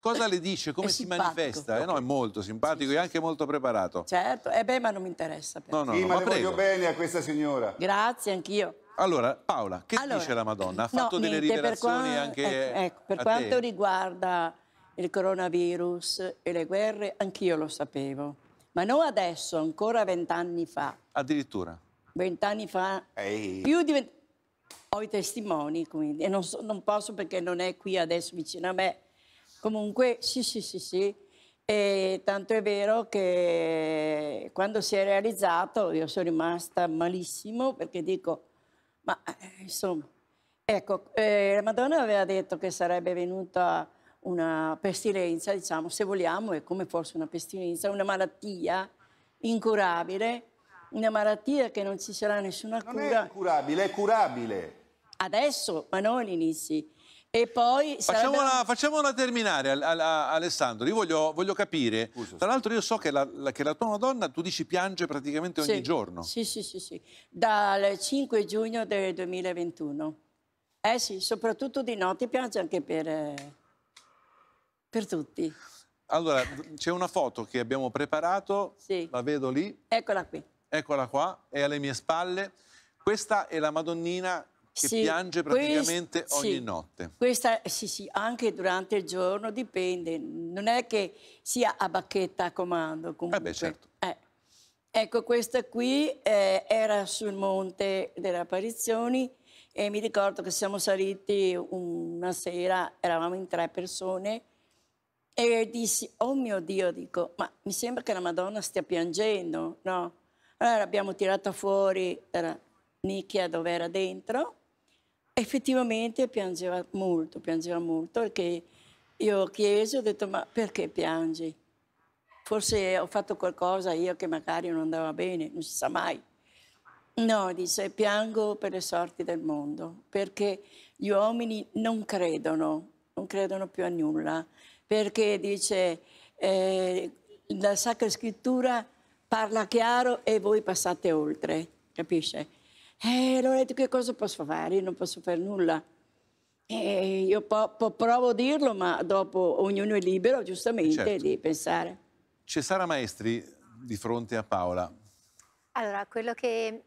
Cosa le dice? Come si manifesta? Eh no, è molto simpatico sì, e anche molto preparato. Certo, eh beh, ma non mi interessa. Però. No, no, sì, no, ma, ma le voglio bene a questa signora. Grazie, anch'io. Allora, Paola, che allora, dice la Madonna? Ha fatto no, delle niente, rivelazioni per anche ecco, ecco, Per quanto te. riguarda il coronavirus e le guerre, anch'io lo sapevo. Ma non adesso, ancora vent'anni fa. Addirittura? Vent'anni fa. Ehi. Più di vent'anni. Ho i testimoni, quindi. E non, so, non posso perché non è qui adesso vicino a me Comunque, sì, sì, sì, sì. E tanto è vero che quando si è realizzato io sono rimasta malissimo perché dico, ma eh, insomma, ecco, eh, la Madonna aveva detto che sarebbe venuta una pestilenza, diciamo, se vogliamo, è come fosse una pestilenza, una malattia incurabile, una malattia che non ci sarà nessuna non cura. Non è incurabile, è curabile. Adesso, ma non all'inizio. E poi facciamola, sarebbe... facciamola terminare, a, a, a Alessandro. Io voglio, voglio capire. Scusa, Tra l'altro, io so che la, la, che la, tua Madonna tu dici, piange praticamente ogni sì, giorno. Sì, sì, sì, sì. Dal 5 giugno del 2021. Eh sì, soprattutto di notte piange anche per, per tutti. Allora, c'è una foto che abbiamo preparato. Sì. La vedo lì. Eccola qui. Eccola qua, è alle mie spalle. Questa è la Madonnina che sì, piange praticamente quest, ogni sì, notte. Questa, sì, sì, anche durante il giorno dipende, non è che sia a bacchetta a comando. Comunque. Eh beh, certo. Eh. Ecco, questa qui eh, era sul monte delle apparizioni e mi ricordo che siamo saliti una sera, eravamo in tre persone e dissi, oh mio Dio, dico, ma mi sembra che la Madonna stia piangendo, no? Allora abbiamo tirato fuori dalla nicchia dove era dentro effettivamente piangeva molto, piangeva molto, perché io ho chiesto, ho detto ma perché piangi? Forse ho fatto qualcosa io che magari non andava bene, non si sa mai. No, dice, piango per le sorti del mondo, perché gli uomini non credono, non credono più a nulla, perché dice, eh, la Sacra Scrittura parla chiaro e voi passate oltre, capisce? eh, Loretta, che cosa posso fare? Io non posso fare nulla. Eh, io po- po- provo a dirlo, ma dopo ognuno è libero, giustamente, eh, certo. di pensare. C'è Sara Maestri di fronte a Paola. Allora, quello che eh,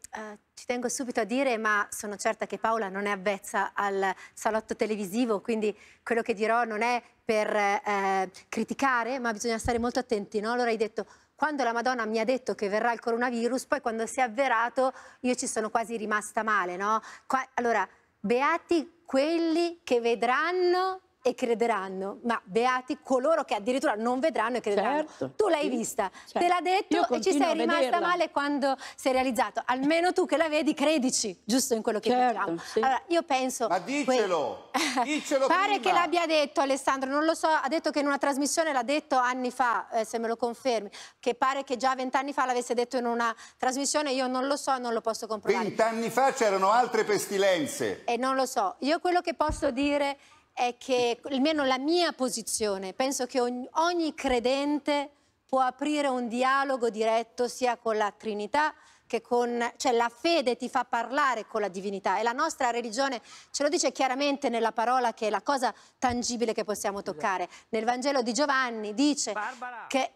ci tengo subito a dire, ma sono certa che Paola non è avvezza al salotto televisivo, quindi quello che dirò non è per eh, criticare, ma bisogna stare molto attenti. No? Allora hai detto quando la Madonna mi ha detto che verrà il coronavirus, poi quando si è avverato io ci sono quasi rimasta male, no? Qua, allora, beati quelli che vedranno e crederanno, ma beati coloro che addirittura non vedranno e crederanno. Certo. Tu l'hai vista, certo. te cioè, l'ha detto e ci sei rimasta male quando si è realizzato. Almeno tu che la vedi credici, giusto in quello che certo, facciamo. Sì. Allora, io penso... Ma dicelo! Que... dicelo Pare prima. che l'abbia detto Alessandro, non lo so, ha detto che in una trasmissione l'ha detto anni fa, eh, se me lo confermi, che pare che già vent'anni fa l'avesse detto in una trasmissione, io non lo so, non lo posso comprovare. Vent'anni fa c'erano altre pestilenze. E non lo so, io quello che posso dire è che, almeno la mia posizione, penso che ogni, ogni credente può aprire un dialogo diretto sia con la Trinità che con, cioè la fede ti fa parlare con la divinità e la nostra religione ce lo dice chiaramente nella parola che è la cosa tangibile che possiamo toccare. Esatto. Nel Vangelo di Giovanni dice Barbara. che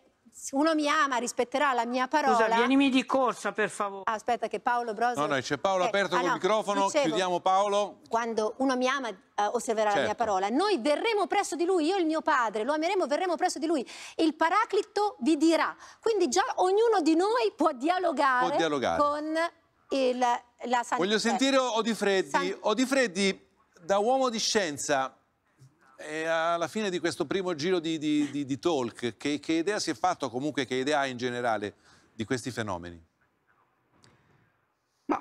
uno mi ama, rispetterà la mia parola. Scusa, vienimi di corsa, per favore. Ah, aspetta che Paolo Brosi... No, no, c'è Paolo eh, aperto ah, col no, microfono, dicevo, chiudiamo Paolo. Quando uno mi ama, eh, osserverà certo. la mia certo. parola. Noi verremo presso di lui, io e il mio padre, lo ameremo, verremo presso di lui. Il paraclito vi dirà. Quindi già ognuno di noi può dialogare, può dialogare. con il, la Sant'Eterno. Voglio eh, sentire Odifreddi. San... Odifreddi, da uomo di scienza, e alla fine di questo primo giro di, di, di, di talk, che, che idea si è fatta comunque che idea ha in generale di questi fenomeni?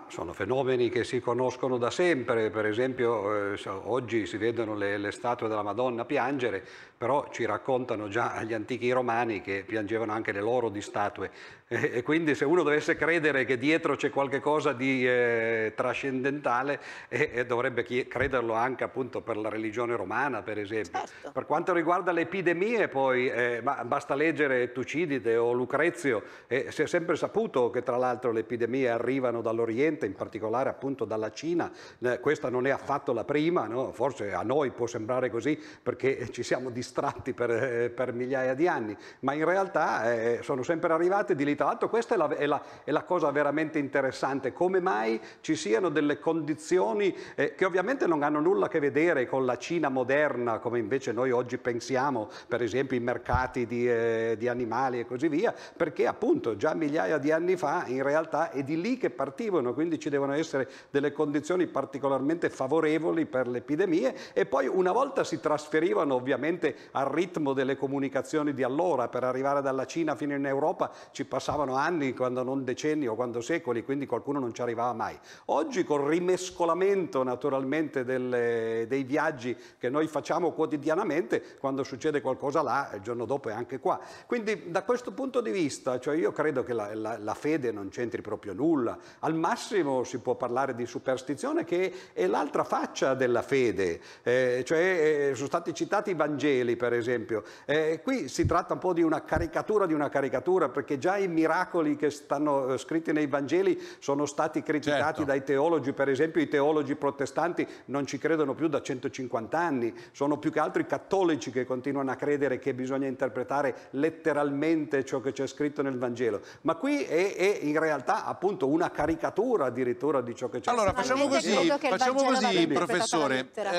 sono fenomeni che si conoscono da sempre, per esempio eh, oggi si vedono le, le, statue della Madonna piangere, però ci raccontano già gli antichi romani che piangevano anche le loro di statue e, e quindi se uno dovesse credere che dietro c'è qualcosa di eh, trascendentale eh, dovrebbe crederlo anche appunto per la religione romana per esempio. Certo. Per quanto riguarda le epidemie poi eh, basta leggere Tucidide o Lucrezio, si è sempre saputo che tra l'altro le epidemie arrivano dall'Oriente Oriente, in particolare appunto dalla Cina. Eh, questa non è affatto la prima, no? forse a noi può sembrare così perché ci siamo distratti per, eh, per migliaia di anni, ma in realtà eh, sono sempre arrivate di lì. Tra l'altro questa è la, è, la, è la, cosa veramente interessante, come mai ci siano delle condizioni eh, che ovviamente non hanno nulla a che vedere con la Cina moderna, come invece noi oggi pensiamo, per esempio i mercati di, eh, di animali e così via, perché appunto già migliaia di anni fa in realtà è di lì che partivano. Quindi quindi ci devono essere delle condizioni particolarmente favorevoli per le epidemie e poi una volta si trasferivano ovviamente al ritmo delle comunicazioni di allora, per arrivare dalla Cina fino in Europa ci passavano anni, quando non decenni o quando secoli, quindi qualcuno non ci arrivava mai. Oggi col rimescolamento naturalmente delle, dei viaggi che noi facciamo quotidianamente, quando succede qualcosa là, il giorno dopo è anche qua. Quindi da questo punto di vista, cioè io credo che la, la, la fede non c'entri proprio nulla, al massimo massimo si può parlare di superstizione che è l'altra faccia della fede, eh, cioè eh, sono stati citati i Vangeli per esempio, eh, qui si tratta un po' di una caricatura di una caricatura perché già i miracoli che stanno eh, scritti nei Vangeli sono stati criticati certo. dai teologi, per esempio i teologi protestanti non ci credono più da 150 anni, sono più che altro i cattolici che continuano a credere che bisogna interpretare letteralmente ciò che c'è scritto nel Vangelo, ma qui è, è in realtà appunto una caricatura addirittura di ciò che c'è. Allora facciamo così, facciamo così professore.